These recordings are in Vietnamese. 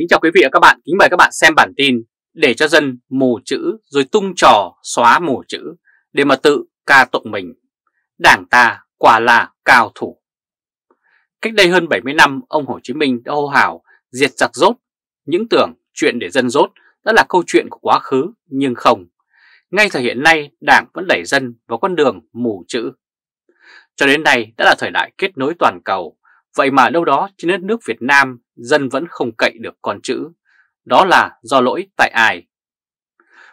Kính chào quý vị và các bạn, kính mời các bạn xem bản tin Để cho dân mù chữ rồi tung trò xóa mù chữ Để mà tự ca tụng mình Đảng ta quả là cao thủ Cách đây hơn 70 năm, ông Hồ Chí Minh đã hô hào diệt giặc rốt Những tưởng chuyện để dân rốt đã là câu chuyện của quá khứ nhưng không Ngay thời hiện nay, Đảng vẫn đẩy dân vào con đường mù chữ Cho đến nay đã là thời đại kết nối toàn cầu Vậy mà đâu đó trên đất nước Việt Nam dân vẫn không cậy được con chữ. Đó là do lỗi tại ai?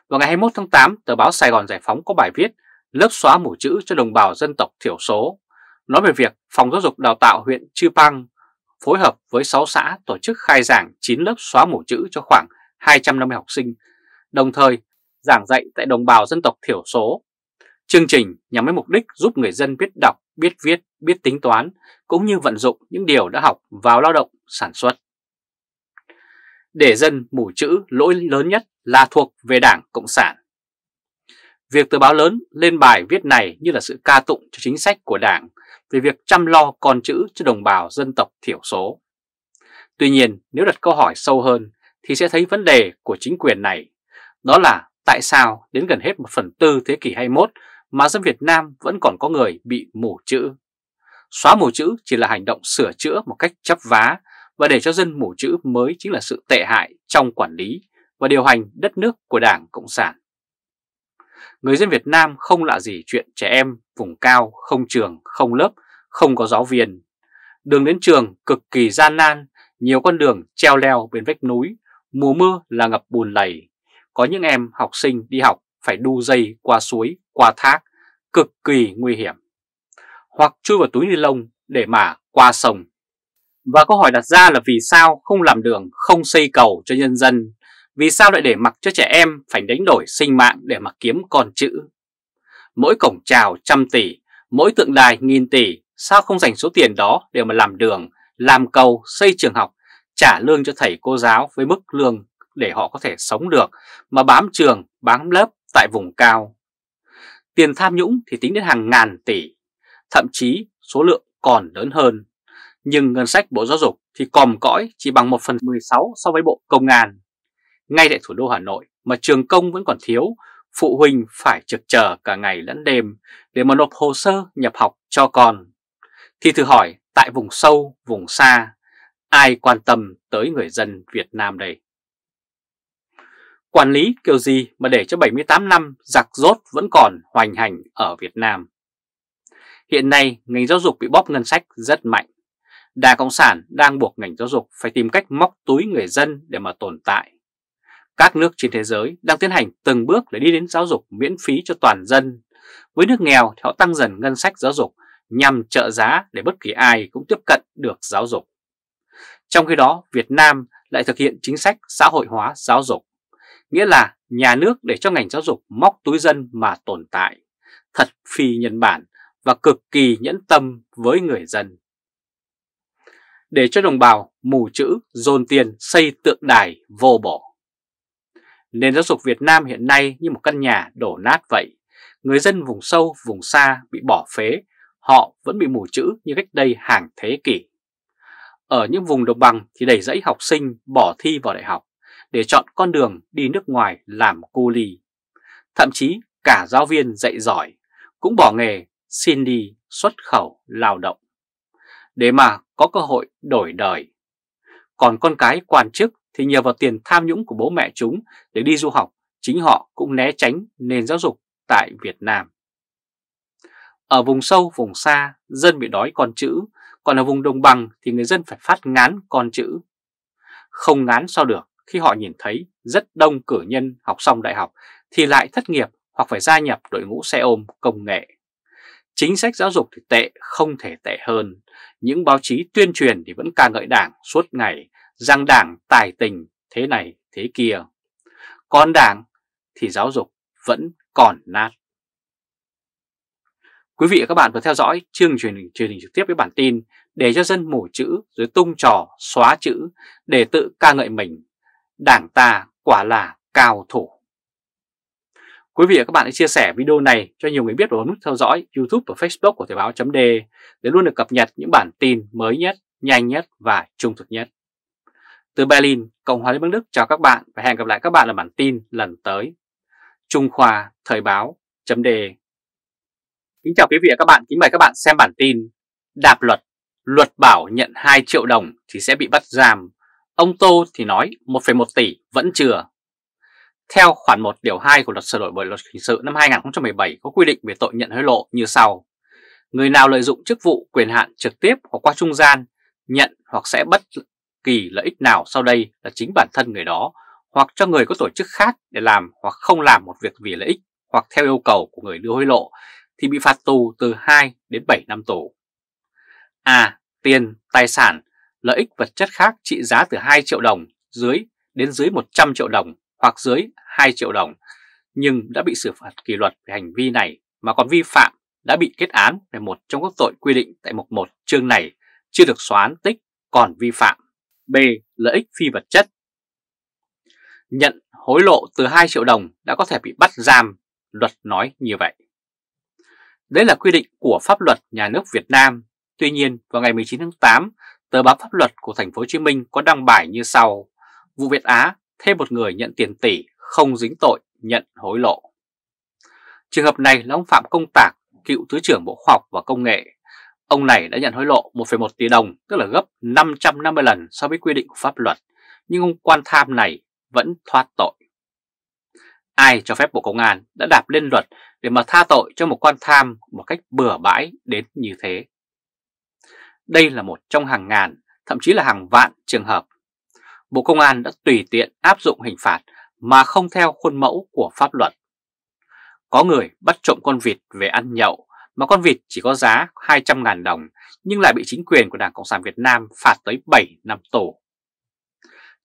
Vào ngày 21 tháng 8, tờ báo Sài Gòn Giải Phóng có bài viết lớp xóa mù chữ cho đồng bào dân tộc thiểu số, nói về việc Phòng Giáo dục Đào tạo huyện Chư Păng phối hợp với 6 xã tổ chức khai giảng 9 lớp xóa mù chữ cho khoảng 250 học sinh, đồng thời giảng dạy tại đồng bào dân tộc thiểu số. Chương trình nhằm với mục đích giúp người dân biết đọc, biết viết, biết tính toán, cũng như vận dụng những điều đã học vào lao động, sản xuất để dân mù chữ lỗi lớn nhất là thuộc về Đảng Cộng sản. Việc tờ báo lớn lên bài viết này như là sự ca tụng cho chính sách của Đảng về việc chăm lo con chữ cho đồng bào dân tộc thiểu số. Tuy nhiên, nếu đặt câu hỏi sâu hơn thì sẽ thấy vấn đề của chính quyền này, đó là tại sao đến gần hết một phần tư thế kỷ 21 mà dân Việt Nam vẫn còn có người bị mù chữ. Xóa mù chữ chỉ là hành động sửa chữa một cách chấp vá và để cho dân mù chữ mới chính là sự tệ hại trong quản lý và điều hành đất nước của Đảng Cộng sản. Người dân Việt Nam không lạ gì chuyện trẻ em vùng cao, không trường, không lớp, không có giáo viên. Đường đến trường cực kỳ gian nan, nhiều con đường treo leo bên vách núi, mùa mưa là ngập bùn lầy. Có những em học sinh đi học phải đu dây qua suối, qua thác, cực kỳ nguy hiểm. Hoặc chui vào túi ni lông để mà qua sông và câu hỏi đặt ra là vì sao không làm đường, không xây cầu cho nhân dân? Vì sao lại để mặc cho trẻ em phải đánh đổi sinh mạng để mà kiếm con chữ? Mỗi cổng trào trăm tỷ, mỗi tượng đài nghìn tỷ, sao không dành số tiền đó để mà làm đường, làm cầu, xây trường học, trả lương cho thầy cô giáo với mức lương để họ có thể sống được mà bám trường, bám lớp tại vùng cao. Tiền tham nhũng thì tính đến hàng ngàn tỷ, thậm chí số lượng còn lớn hơn nhưng ngân sách Bộ Giáo dục thì còm cõi chỉ bằng 1 phần 16 so với Bộ Công an. Ngay tại thủ đô Hà Nội mà trường công vẫn còn thiếu, phụ huynh phải trực chờ cả ngày lẫn đêm để mà nộp hồ sơ nhập học cho con. Thì thử hỏi tại vùng sâu, vùng xa, ai quan tâm tới người dân Việt Nam đây? Quản lý kiểu gì mà để cho 78 năm giặc rốt vẫn còn hoành hành ở Việt Nam? Hiện nay, ngành giáo dục bị bóp ngân sách rất mạnh Đảng Cộng sản đang buộc ngành giáo dục phải tìm cách móc túi người dân để mà tồn tại. Các nước trên thế giới đang tiến hành từng bước để đi đến giáo dục miễn phí cho toàn dân. Với nước nghèo thì họ tăng dần ngân sách giáo dục nhằm trợ giá để bất kỳ ai cũng tiếp cận được giáo dục. Trong khi đó, Việt Nam lại thực hiện chính sách xã hội hóa giáo dục, nghĩa là nhà nước để cho ngành giáo dục móc túi dân mà tồn tại, thật phi nhân bản và cực kỳ nhẫn tâm với người dân để cho đồng bào mù chữ dồn tiền xây tượng đài vô bổ. Nền giáo dục Việt Nam hiện nay như một căn nhà đổ nát vậy, người dân vùng sâu, vùng xa bị bỏ phế, họ vẫn bị mù chữ như cách đây hàng thế kỷ. Ở những vùng đồng bằng thì đầy dãy học sinh bỏ thi vào đại học để chọn con đường đi nước ngoài làm cu ly. Thậm chí cả giáo viên dạy giỏi cũng bỏ nghề xin đi xuất khẩu lao động. Để mà có cơ hội đổi đời. Còn con cái quan chức thì nhờ vào tiền tham nhũng của bố mẹ chúng để đi du học, chính họ cũng né tránh nền giáo dục tại Việt Nam. Ở vùng sâu, vùng xa, dân bị đói con chữ, còn ở vùng đồng bằng thì người dân phải phát ngán con chữ. Không ngán sao được khi họ nhìn thấy rất đông cử nhân học xong đại học thì lại thất nghiệp hoặc phải gia nhập đội ngũ xe ôm công nghệ. Chính sách giáo dục thì tệ không thể tệ hơn. Những báo chí tuyên truyền thì vẫn ca ngợi đảng suốt ngày, rằng đảng tài tình thế này thế kia. Còn đảng thì giáo dục vẫn còn nát. Quý vị và các bạn vừa theo dõi chương truyền hình, truyền hình trực tiếp với bản tin để cho dân mổ chữ rồi tung trò xóa chữ để tự ca ngợi mình. Đảng ta quả là cao thủ. Quý vị và các bạn hãy chia sẻ video này cho nhiều người biết và bấm nút theo dõi YouTube và Facebook của Thời báo chấm để luôn được cập nhật những bản tin mới nhất, nhanh nhất và trung thực nhất. Từ Berlin, Cộng hòa Liên bang Đức chào các bạn và hẹn gặp lại các bạn ở bản tin lần tới. Trung Khoa Thời báo chấm đề. Kính chào quý vị và các bạn, kính mời các bạn xem bản tin Đạp luật, luật bảo nhận 2 triệu đồng thì sẽ bị bắt giam. Ông Tô thì nói 1,1 tỷ vẫn chưa theo khoản 1 điều 2 của luật sửa đổi bởi luật hình sự năm 2017 có quy định về tội nhận hối lộ như sau. Người nào lợi dụng chức vụ quyền hạn trực tiếp hoặc qua trung gian, nhận hoặc sẽ bất kỳ lợi ích nào sau đây là chính bản thân người đó hoặc cho người có tổ chức khác để làm hoặc không làm một việc vì lợi ích hoặc theo yêu cầu của người đưa hối lộ thì bị phạt tù từ 2 đến 7 năm tù. À, tiền, tài sản, lợi ích vật chất khác trị giá từ 2 triệu đồng dưới đến dưới 100 triệu đồng hoặc dưới 2 triệu đồng nhưng đã bị xử phạt kỷ luật về hành vi này mà còn vi phạm đã bị kết án về một trong các tội quy định tại mục 1 chương này chưa được xóa án tích còn vi phạm. B. Lợi ích phi vật chất Nhận hối lộ từ 2 triệu đồng đã có thể bị bắt giam, luật nói như vậy. Đấy là quy định của pháp luật nhà nước Việt Nam. Tuy nhiên, vào ngày 19 tháng 8, tờ báo pháp luật của thành phố Hồ Chí Minh có đăng bài như sau: Vụ Việt Á thêm một người nhận tiền tỷ không dính tội nhận hối lộ. Trường hợp này là ông Phạm Công Tạc, cựu Thứ trưởng Bộ Khoa học và Công nghệ. Ông này đã nhận hối lộ 1,1 tỷ đồng, tức là gấp 550 lần so với quy định của pháp luật, nhưng ông quan tham này vẫn thoát tội. Ai cho phép Bộ Công an đã đạp lên luật để mà tha tội cho một quan tham một cách bừa bãi đến như thế? Đây là một trong hàng ngàn, thậm chí là hàng vạn trường hợp Bộ Công an đã tùy tiện áp dụng hình phạt mà không theo khuôn mẫu của pháp luật. Có người bắt trộm con vịt về ăn nhậu mà con vịt chỉ có giá 200.000 đồng nhưng lại bị chính quyền của Đảng Cộng sản Việt Nam phạt tới 7 năm tù.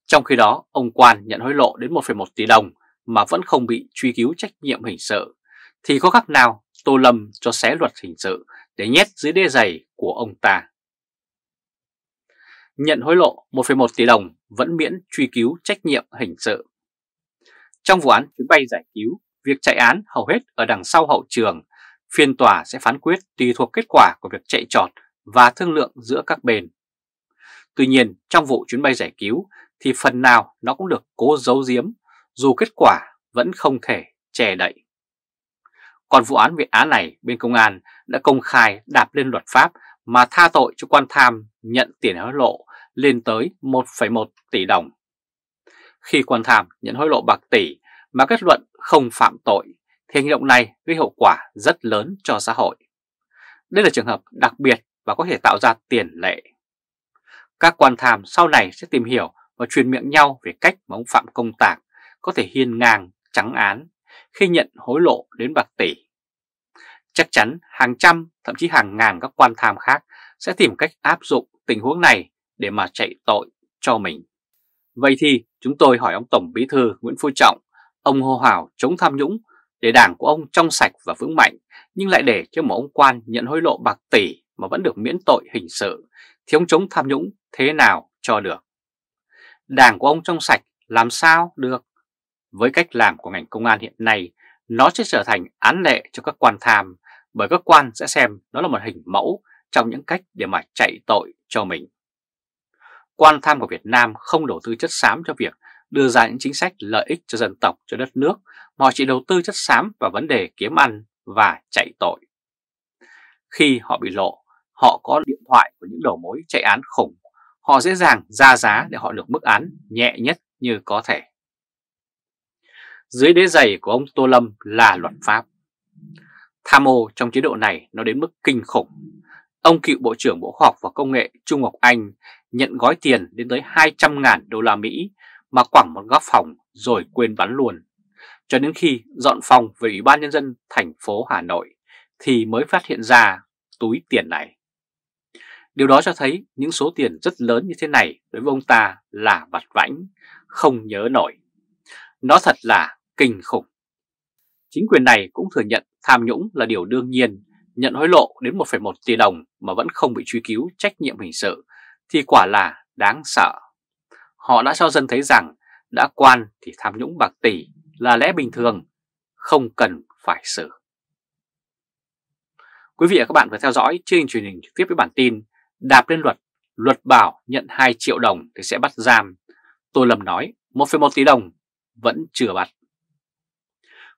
Trong khi đó, ông Quan nhận hối lộ đến 1,1 tỷ đồng mà vẫn không bị truy cứu trách nhiệm hình sự, thì có khác nào Tô Lâm cho xé luật hình sự để nhét dưới đê giày của ông ta nhận hối lộ 1,1 tỷ đồng vẫn miễn truy cứu trách nhiệm hình sự. Trong vụ án chuyến bay giải cứu, việc chạy án hầu hết ở đằng sau hậu trường, phiên tòa sẽ phán quyết tùy thuộc kết quả của việc chạy trọt và thương lượng giữa các bên. Tuy nhiên, trong vụ chuyến bay giải cứu thì phần nào nó cũng được cố giấu giếm, dù kết quả vẫn không thể che đậy. Còn vụ án Việt Á này, bên công an đã công khai đạp lên luật pháp mà tha tội cho quan tham nhận tiền hối lộ lên tới 1,1 tỷ đồng. Khi quan tham nhận hối lộ bạc tỷ mà kết luận không phạm tội thì hành động này gây hậu quả rất lớn cho xã hội. Đây là trường hợp đặc biệt và có thể tạo ra tiền lệ. Các quan tham sau này sẽ tìm hiểu và truyền miệng nhau về cách mà ông Phạm Công Tạc có thể hiên ngang trắng án khi nhận hối lộ đến bạc tỷ Chắc chắn hàng trăm, thậm chí hàng ngàn các quan tham khác sẽ tìm cách áp dụng tình huống này để mà chạy tội cho mình. Vậy thì chúng tôi hỏi ông Tổng Bí Thư Nguyễn Phú Trọng, ông hô hào chống tham nhũng để đảng của ông trong sạch và vững mạnh, nhưng lại để cho một ông quan nhận hối lộ bạc tỷ mà vẫn được miễn tội hình sự, thì ông chống tham nhũng thế nào cho được? Đảng của ông trong sạch làm sao được? Với cách làm của ngành công an hiện nay, nó sẽ trở thành án lệ cho các quan tham, bởi các quan sẽ xem nó là một hình mẫu trong những cách để mà chạy tội cho mình. Quan tham của Việt Nam không đầu tư chất xám cho việc đưa ra những chính sách lợi ích cho dân tộc, cho đất nước, mà họ chỉ đầu tư chất xám vào vấn đề kiếm ăn và chạy tội. Khi họ bị lộ, họ có điện thoại của những đầu mối chạy án khủng, họ dễ dàng ra giá để họ được mức án nhẹ nhất như có thể. Dưới đế giày của ông Tô Lâm là luật pháp. Tham ô trong chế độ này nó đến mức kinh khủng. Ông cựu Bộ trưởng Bộ Khoa học và Công nghệ Trung Ngọc Anh nhận gói tiền đến tới 200.000 đô la Mỹ mà quẳng một góc phòng rồi quên bắn luôn. Cho đến khi dọn phòng về Ủy ban Nhân dân thành phố Hà Nội thì mới phát hiện ra túi tiền này. Điều đó cho thấy những số tiền rất lớn như thế này đối với ông ta là vặt vãnh, không nhớ nổi. Nó thật là kinh khủng. Chính quyền này cũng thừa nhận tham nhũng là điều đương nhiên, nhận hối lộ đến 1,1 tỷ đồng mà vẫn không bị truy cứu trách nhiệm hình sự thì quả là đáng sợ. Họ đã cho dân thấy rằng đã quan thì tham nhũng bạc tỷ là lẽ bình thường, không cần phải xử. Quý vị và các bạn vừa theo dõi chương trình truyền hình trực tiếp với bản tin Đạp lên luật, luật bảo nhận 2 triệu đồng thì sẽ bắt giam. Tôi lầm nói 1,1 tỷ đồng vẫn chưa bắt.